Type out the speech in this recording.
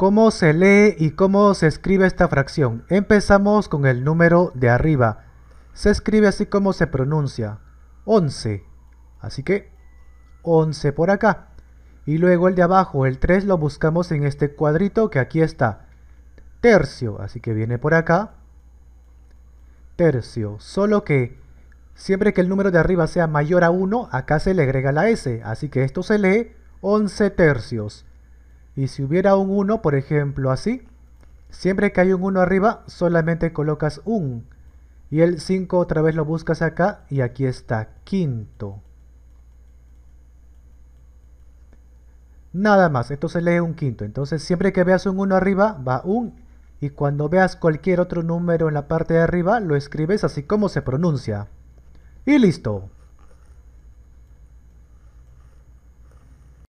¿Cómo se lee y cómo se escribe esta fracción? Empezamos con el número de arriba. Se escribe así como se pronuncia. 11. Así que 11 por acá. Y luego el de abajo, el 3, lo buscamos en este cuadrito que aquí está. Tercio, así que viene por acá. Tercio, solo que siempre que el número de arriba sea mayor a 1, acá se le agrega la S. Así que esto se lee 11 tercios. Y si hubiera un 1, por ejemplo así, siempre que hay un 1 arriba, solamente colocas un. Y el 5 otra vez lo buscas acá y aquí está, quinto. Nada más, entonces lee un quinto. Entonces siempre que veas un 1 arriba, va un. Y cuando veas cualquier otro número en la parte de arriba, lo escribes así como se pronuncia. Y listo.